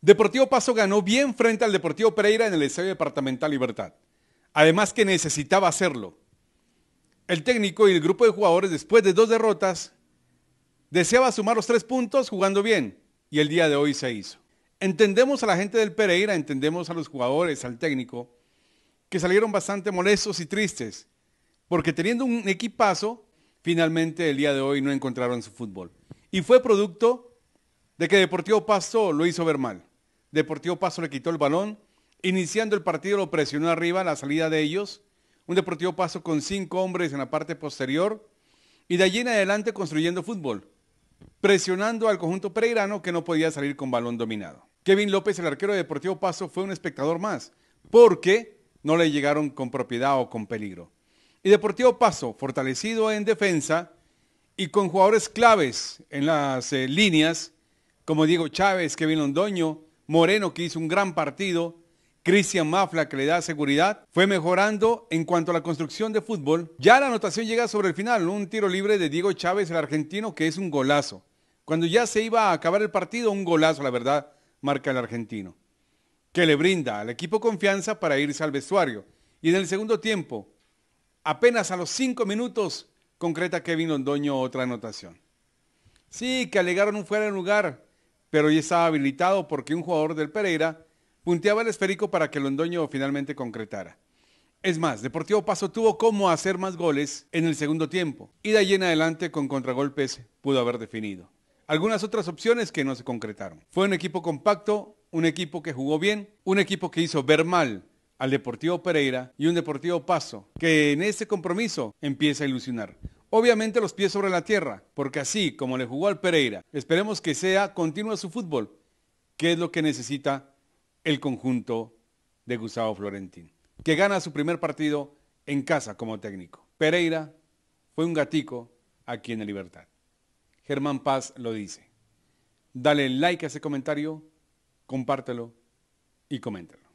Deportivo Paso ganó bien frente al Deportivo Pereira en el Estadio Departamental Libertad. Además que necesitaba hacerlo. El técnico y el grupo de jugadores, después de dos derrotas, deseaba sumar los tres puntos jugando bien y el día de hoy se hizo. Entendemos a la gente del Pereira, entendemos a los jugadores, al técnico, que salieron bastante molestos y tristes, porque teniendo un equipazo, finalmente el día de hoy no encontraron su fútbol. Y fue producto de que Deportivo Paso lo hizo ver mal. Deportivo Paso le quitó el balón. Iniciando el partido lo presionó arriba la salida de ellos. Un Deportivo Paso con cinco hombres en la parte posterior. Y de allí en adelante construyendo fútbol. Presionando al conjunto peregrano que no podía salir con balón dominado. Kevin López, el arquero de Deportivo Paso, fue un espectador más. Porque no le llegaron con propiedad o con peligro. Y Deportivo Paso, fortalecido en defensa y con jugadores claves en las eh, líneas, como Diego Chávez, Kevin Londoño, Moreno, que hizo un gran partido, Cristian Mafla, que le da seguridad, fue mejorando en cuanto a la construcción de fútbol. Ya la anotación llega sobre el final, un tiro libre de Diego Chávez, el argentino, que es un golazo. Cuando ya se iba a acabar el partido, un golazo, la verdad, marca el argentino, que le brinda al equipo confianza para irse al vestuario. Y en el segundo tiempo, apenas a los cinco minutos, concreta Kevin Londoño otra anotación. Sí, que alegaron un fuera de lugar, pero ya estaba habilitado porque un jugador del Pereira punteaba el esférico para que Londoño finalmente concretara. Es más, Deportivo Paso tuvo cómo hacer más goles en el segundo tiempo y de allí en adelante con contragolpes pudo haber definido. Algunas otras opciones que no se concretaron. Fue un equipo compacto, un equipo que jugó bien, un equipo que hizo ver mal al Deportivo Pereira y un Deportivo Paso que en ese compromiso empieza a ilusionar. Obviamente los pies sobre la tierra, porque así como le jugó al Pereira, esperemos que sea continua su fútbol, que es lo que necesita el conjunto de Gustavo Florentín, que gana su primer partido en casa como técnico. Pereira fue un gatico aquí en la Libertad. Germán Paz lo dice. Dale like a ese comentario, compártelo y coméntelo.